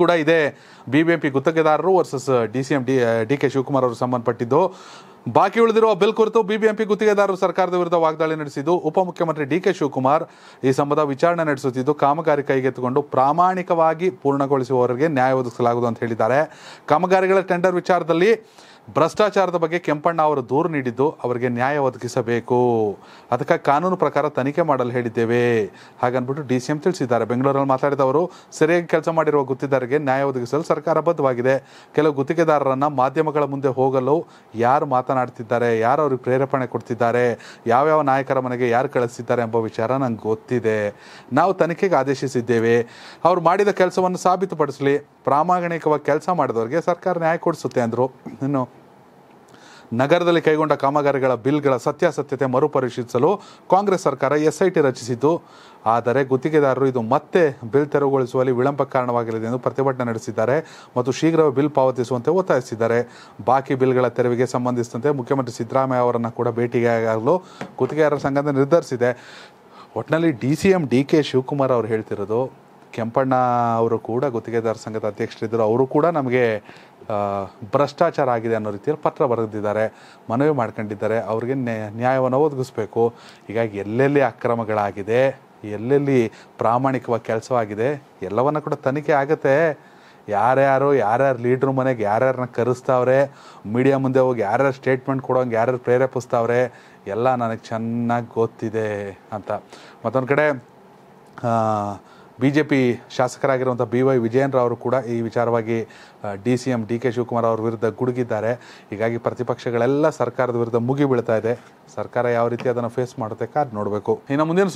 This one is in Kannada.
ಕೂಡ ಇದೆ ಬಿ ಬಿ ಗುತ್ತಿಗೆದಾರರು versus D C M D D K Shivakumar ಅವರು ಸಂಬಂಧಪಟ್ಟಿದ್ದು ಬಾಕಿ ಉಳಿದಿರುವ ಬಿಲ್ ಕುರಿತು ಬಿಬಿಎಂಪಿ ಗುತ್ತಿಗೆದಾರರು ಸರ್ಕಾರದ ವಿರುದ್ಧ ವಾಗ್ದಾಳಿ ನಡೆಸಿದ್ದು ಉಪಮುಖ್ಯಮಂತ್ರಿ ಡಿ ಕೆ ಶಿವಕುಮಾರ್ ಈ ಸಂಬಂಧ ವಿಚಾರಣೆ ನಡೆಸುತ್ತಿದ್ದು ಕಾಮಗಾರಿ ಕೈಗೆತ್ತಿಕೊಂಡು ಪ್ರಾಮಾಣಿಕವಾಗಿ ಪೂರ್ಣಗೊಳಿಸುವವರಿಗೆ ನ್ಯಾಯ ಒದಗಿಸಲಾಗುವುದು ಅಂತ ಹೇಳಿದ್ದಾರೆ ಕಾಮಗಾರಿಗಳ ಟೆಂಡರ್ ವಿಚಾರದಲ್ಲಿ ಭ್ರಷ್ಟಾಚಾರದ ಬಗ್ಗೆ ಕೆಂಪಣ್ಣ ಅವರು ದೂರು ನೀಡಿದ್ದು ಅವರಿಗೆ ನ್ಯಾಯ ಒದಗಿಸಬೇಕು ಅದಕ್ಕೆ ಕಾನೂನು ಪ್ರಕಾರ ತನಿಖೆ ಮಾಡಲು ಹೇಳಿದ್ದೇವೆ ಹಾಗನ್ಬಿಟ್ಟು ಡಿ ಸಿ ಎಂ ತಿಳಿಸಿದ್ದಾರೆ ಬೆಂಗಳೂರಲ್ಲಿ ಅವರು ಸರಿಯಾಗಿ ಕೆಲಸ ಮಾಡಿರುವ ಗುತ್ತಿದಾರರಿಗೆ ನ್ಯಾಯ ಒದಗಿಸಲು ಸರ್ಕಾರ ಬದ್ಧವಾಗಿದೆ ಕೆಲವು ಗುತ್ತಿಗೆದಾರರನ್ನು ಮಾಧ್ಯಮಗಳ ಮುಂದೆ ಹೋಗಲು ಯಾರು ಮಾತನಾಡ್ತಿದ್ದಾರೆ ಯಾರು ಅವ್ರಿಗೆ ಪ್ರೇರೇಪಣೆ ಕೊಡ್ತಿದ್ದಾರೆ ಯಾವ್ಯಾವ ನಾಯಕರ ಮನೆಗೆ ಯಾರು ಕಳಿಸ್ತಿದ್ದಾರೆ ಎಂಬ ವಿಚಾರ ನಂಗೆ ಗೊತ್ತಿದೆ ನಾವು ತನಿಖೆಗೆ ಆದೇಶಿಸಿದ್ದೇವೆ ಅವರು ಮಾಡಿದ ಕೆಲಸವನ್ನು ಸಾಬೀತುಪಡಿಸಲಿ ಪ್ರಾಮಾಣಿಕವಾಗಿ ಕೆಲಸ ಮಾಡಿದವ್ರಿಗೆ ಸರ್ಕಾರ ನ್ಯಾಯ ಕೊಡಿಸುತ್ತೆ ಅಂದರು ಇನ್ನು ನಗರದಲ್ಲಿ ಕೈಗೊಂಡ ಕಾಮಗಾರಿಗಳ ಬಿಲ್ಗಳ ಸತ್ಯಾಸತ್ಯತೆ ಮರುಪರಿಶೀಲಿಸಲು ಕಾಂಗ್ರೆಸ್ ಸರ್ಕಾರ ಎಸ್ ಐ ಟಿ ರಚಿಸಿತು ಆದರೆ ಗುತ್ತಿಗೆದಾರರು ಇದು ಮತ್ತೆ ಬಿಲ್ ತೆರವುಗೊಳಿಸುವಲ್ಲಿ ವಿಳಂಬ ಕಾರಣವಾಗಲಿದೆ ಎಂದು ಪ್ರತಿಭಟನೆ ನಡೆಸಿದ್ದಾರೆ ಮತ್ತು ಶೀಘ್ರವೇ ಬಿಲ್ ಪಾವತಿಸುವಂತೆ ಒತ್ತಾಯಿಸಿದ್ದಾರೆ ಬಾಕಿ ಬಿಲ್ಗಳ ತೆರವಿಗೆ ಸಂಬಂಧಿಸಿದಂತೆ ಮುಖ್ಯಮಂತ್ರಿ ಸಿದ್ದರಾಮಯ್ಯ ಅವರನ್ನು ಕೂಡ ಭೇಟಿಯಾಗಲು ಗುತ್ತಿಗೆದಾರರ ಸಂಘದ ನಿರ್ಧರಿಸಿದೆ ಒಟ್ಟಿನಲ್ಲಿ D C M D K Shivakumar ಅವರು ಹೇಳ್ತಿರೋದು ಕೆಂಪಣ್ಣ ಅವರು ಕೂಡ ಗುತ್ತಿಗೆದಾರ ಸಂಘದ ಅಧ್ಯಕ್ಷರಿದ್ದರು ಅವರು ಕೂಡ ನಮಗೆ ಭ್ರಷ್ಟಾಚಾರ ಆಗಿದೆ ಅನ್ನೋ ರೀತಿಯಲ್ಲಿ ಪತ್ರ ಬರೆದಿದ್ದಾರೆ ಮನವಿ ಮಾಡ್ಕೊಂಡಿದ್ದಾರೆ ಅವ್ರಿಗೆ ನ್ಯಾಯವನ್ನು ಒದಗಿಸ್ಬೇಕು ಹೀಗಾಗಿ ಎಲ್ಲೆಲ್ಲಿ ಅಕ್ರಮಗಳಾಗಿದೆ ಎಲ್ಲೆಲ್ಲಿ ಪ್ರಾಮಾಣಿಕವಾಗಿ ಕೆಲಸವಾಗಿದೆ ಎಲ್ಲವನ್ನು ಕೂಡ ತನಿಖೆ ಆಗುತ್ತೆ ಯಾರ್ಯಾರು ಯಾರ್ಯಾರು ಲೀಡ್ರ್ ಮನೆಗೆ ಯಾರ್ಯಾರನ್ನ ಕರೆಸ್ತಾವ್ರೆ ಮೀಡಿಯಾ ಮುಂದೆ ಹೋಗಿ ಯಾರ್ಯಾರು ಸ್ಟೇಟ್ಮೆಂಟ್ ಕೊಡೋಂಗೆ ಯಾರ್ಯಾರು ಪ್ರೇರೇಪಿಸ್ತಾವ್ರೆ ಎಲ್ಲ ನನಗೆ ಚೆನ್ನಾಗಿ ಗೊತ್ತಿದೆ ಅಂತ ಮತ್ತೊಂದು ಕಡೆ ಬಿ ಜೆ ಪಿ ಶಾಸಕರಾಗಿರುವಂಥ ಬಿ ವೈ ವಿಜಯೇಂದ್ರ ಅವರು ಕೂಡ ಈ ವಿಚಾರವಾಗಿ ಡಿ ಸಿ ಎಂ ಡಿ ಕೆ ಶಿವಕುಮಾರ್ ಅವ್ರ ವಿರುದ್ಧ ಗುಡುಗಿದ್ದಾರೆ ಹೀಗಾಗಿ ಪ್ರತಿಪಕ್ಷಗಳೆಲ್ಲ ಸರ್ಕಾರದ ವಿರುದ್ಧ ಮುಗಿಬೀಳ್ತಾ ಇದೆ ಸರ್ಕಾರ ಯಾವ ರೀತಿ ಅದನ್ನು ಫೇಸ್ ಮಾಡುತ್ತೆ ಕಾದು ನೋಡಬೇಕು ಇನ್ನು ಮುಂದಿನ